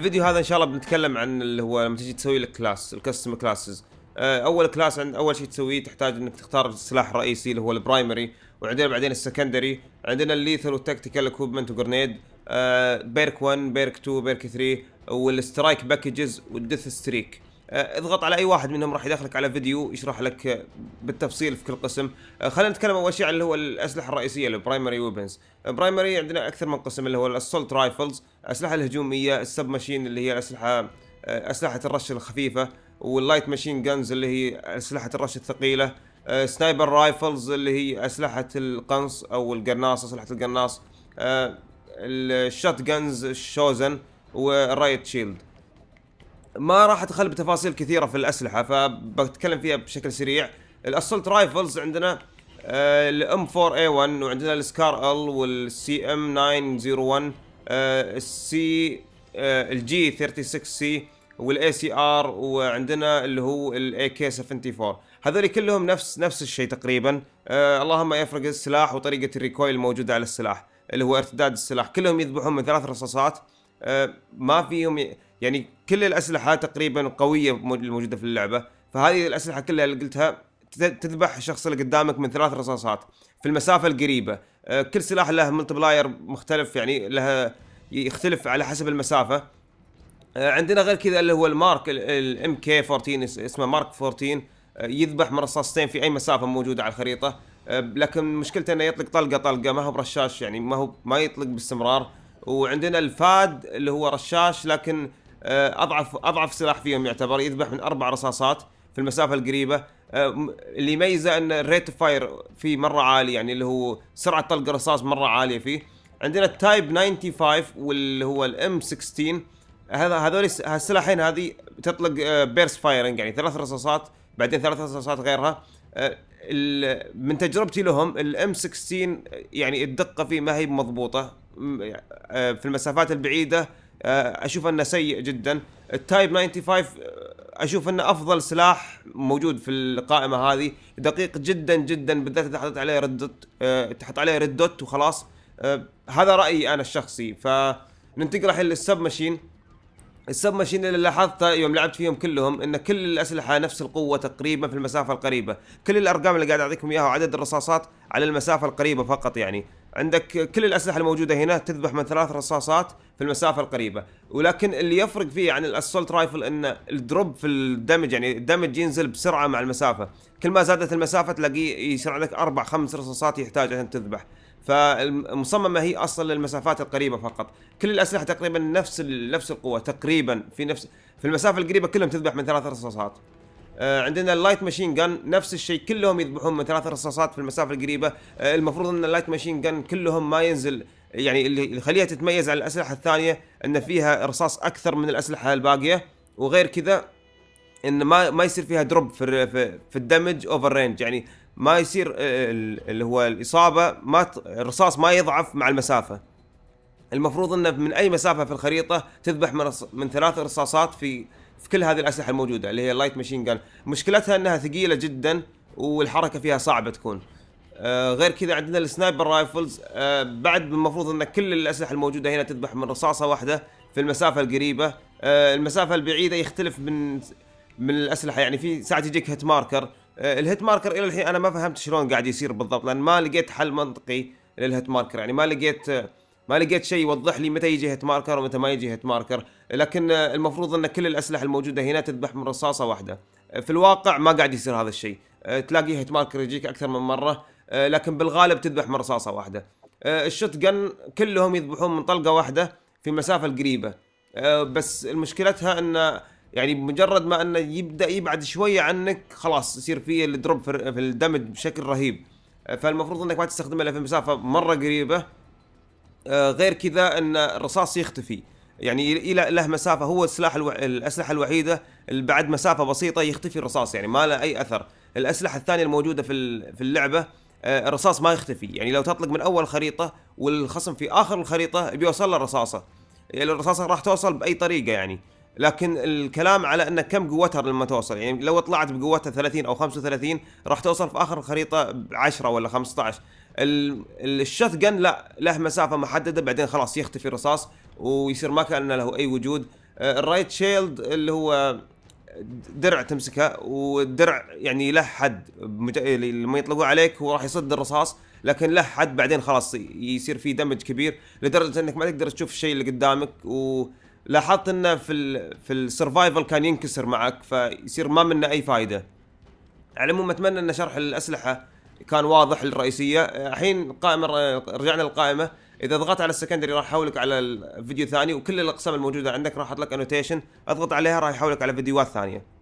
الفيديو هذا ان شاء الله بنتكلم عن اللي هو لما تجي تسوي لك كلاس الكستم كلاسز اول كلاس عند اول شيء تسويه تحتاج انك تختار السلاح الرئيسي اللي هو البرايمري وعندنا بعدين السكندري عندنا الليثل والتكتيكال اكوبمنت وجرنيد بيرك 1 بيرك 2 بيرك 3 والسترايك باكجز والديث ستريك آه، اضغط على اي واحد منهم راح يدخلك على فيديو يشرح لك بالتفصيل في كل قسم آه، خلينا نتكلم اول شيء عن اللي هو الاسلحه الرئيسيه البرايمري ويبنز برايمري عندنا اكثر من قسم اللي هو الاسولت رايفلز الاسلحه الهجوميه السب ماشين اللي هي الاسلحه آه، اسلحه الرش الخفيفه واللايت ماشين جنز اللي هي اسلحه الرش الثقيله سنايبر رايفلز اللي هي اسلحه القنص او القناص اسلحه القناص الشوت جنز الشوزن والرايت شيلد ما راح ادخل بتفاصيل كثيره في الاسلحه فبتكلم فيها بشكل سريع الاسلت رايفلز عندنا آه، الام 4 اي 1 وعندنا السكار ال والسي ام 901 آه، السي آه، الجي 36 سي والاي سي ار وعندنا اللي هو الاي كي 74 هذول كلهم نفس نفس الشيء تقريبا آه اللهم يفرق السلاح وطريقه الريكويل الموجوده على السلاح اللي هو ارتداد السلاح كلهم يذبحون من ثلاث رصاصات آه ما فيهم يعني كل الاسلحه تقريبا قويه الموجوده في اللعبه فهذه الاسلحه كلها اللي قلتها تذبح الشخص اللي قدامك من ثلاث رصاصات في المسافه القريبه آه، كل سلاح له ملتبلاير مختلف يعني لها يختلف على حسب المسافه آه، عندنا غير كذا اللي هو المارك الام كي 14 اسمه مارك 14 آه، يذبح من رصاصتين في اي مسافه موجوده على الخريطه لكن مشكلته انه يطلق طلقه طلقه ما هو برشاش يعني ما هو ما يطلق باستمرار وعندنا الفاد اللي هو رشاش لكن آه، اضعف اضعف سلاح فيهم يعتبر يذبح من اربع رصاصات في المسافه القريبه آه، اللي يميزه ان الريت فاير فيه مره عالي يعني اللي هو سرعه طلق الرصاص مره عاليه فيه عندنا التايب 95 واللي هو الام 16 هذا هذول السلاحين هذه تطلق بيرس آه، فايرنج يعني ثلاث رصاصات بعدين ثلاث رصاصات غيرها من تجربتي لهم الام 16 يعني الدقه فيه ما هي مضبوطه في المسافات البعيده آه، اشوف انه سيء جدا التايب 95 آه، اشوف انه افضل سلاح موجود في القائمه هذه دقيق جدا جدا بالذات اذا حطيت عليه ريد دوت تحط عليه ريد دوت وخلاص آه، هذا رايي انا الشخصي فننتقل الحين للسب ماشين السب ماشين اللي لاحظته يوم لعبت فيهم كلهم ان كل الاسلحه نفس القوه تقريبا في المسافه القريبه، كل الارقام اللي قاعد اعطيكم اياها وعدد الرصاصات على المسافه القريبه فقط يعني، عندك كل الاسلحه الموجوده هنا تذبح من ثلاث رصاصات في المسافه القريبه ولكن اللي يفرق فيه عن يعني الاسولت رايفل ان الدروب في الدمج يعني الدمج ينزل بسرعه مع المسافه كل ما زادت المسافه تلاقيه يصير عندك اربع خمس رصاصات يحتاج عشان تذبح فالمصممة هي اصلا للمسافات القريبه فقط كل الاسلحه تقريبا نفس نفس القوه تقريبا في نفس في المسافه القريبه كلهم تذبح من ثلاث رصاصات آه، عندنا اللايت ماشين جن نفس الشيء كلهم يذبحون من ثلاث رصاصات في المسافه القريبه آه، المفروض ان اللايت ماشين جن كلهم ما ينزل يعني اللي يخليها تتميز عن الاسلحه الثانيه ان فيها رصاص اكثر من الاسلحه الباقيه وغير كذا ان ما ما يصير فيها دروب في في, في الدمج اوفر رينج يعني ما يصير آه، اللي هو الاصابه ما الرصاص ما يضعف مع المسافه المفروض انه من اي مسافه في الخريطه تذبح من من ثلاث رصاصات في في كل هذه الاسلحه الموجوده اللي هي اللايت ماشين جان مشكلتها انها ثقيله جدا والحركه فيها صعبه تكون آه غير كذا عندنا السنايبر رايفلز آه بعد المفروض ان كل الاسلحه الموجوده هنا تذبح من رصاصه واحده في المسافه القريبه آه المسافه البعيده يختلف من من الاسلحه يعني في ساعات يجيك هيت ماركر الهيت ماركر الى الحين انا ما فهمت شلون قاعد يصير بالضبط لان ما لقيت حل منطقي للهيت ماركر يعني ما لقيت آه، ما لقيت شيء يوضح لي متى يجي هيت ماركر ومتى ما يجي هيت ماركر لكن المفروض ان كل الاسلحه الموجوده هنا تذبح من رصاصه واحده في الواقع ما قاعد يصير هذا الشيء تلاقي هيت ماركر يجيك اكثر من مره لكن بالغالب تذبح من رصاصه واحده الشوت جن كلهم يذبحون من طلقه واحده في مسافه قريبه بس مشكلتها ان يعني بمجرد ما انه يبدا يبعد شويه عنك خلاص يصير فيه الدروب في الدمج بشكل رهيب فالمفروض انك ما تستخدمه الا في مسافه مره قريبه آه، غير كذا ان الرصاص يختفي يعني الى له مسافه هو السلاح الو... الاسلحه الوحيده اللي بعد مسافه بسيطه يختفي الرصاص يعني ما له اي اثر الاسلحه الثانيه الموجوده في في اللعبه آه، الرصاص ما يختفي يعني لو تطلق من اول خريطه والخصم في اخر الخريطه بيوصل له الرصاصه يعني الرصاصه راح توصل باي طريقه يعني لكن الكلام على ان كم قوتها لما توصل يعني لو طلعت بقوتها 30 او 35 راح توصل في اخر الخريطه 10 ولا 15 الشوت جن لا له مسافه محدده بعدين خلاص يختفي الرصاص ويصير ما كان له اي وجود آه، الرايت شيلد اللي هو درع تمسكه والدرع يعني له حد لما يطلقوه عليك هو راح يصد الرصاص لكن له حد بعدين خلاص يصير فيه دمج كبير لدرجه انك ما تقدر تشوف الشيء اللي قدامك و لاحظت انه في الـ في السرفايفل كان ينكسر معك فيصير ما منه اي فائده على العموم اتمنى ان شرح الاسلحه كان واضح للرئيسيه الحين قائمه رجعنا للقائمه اذا ضغطت على السكندري راح احولك على الفيديو الثاني وكل الاقسام الموجوده عندك راح احط لك انوتيشن اضغط عليها راح يحولك على فيديوهات ثانيه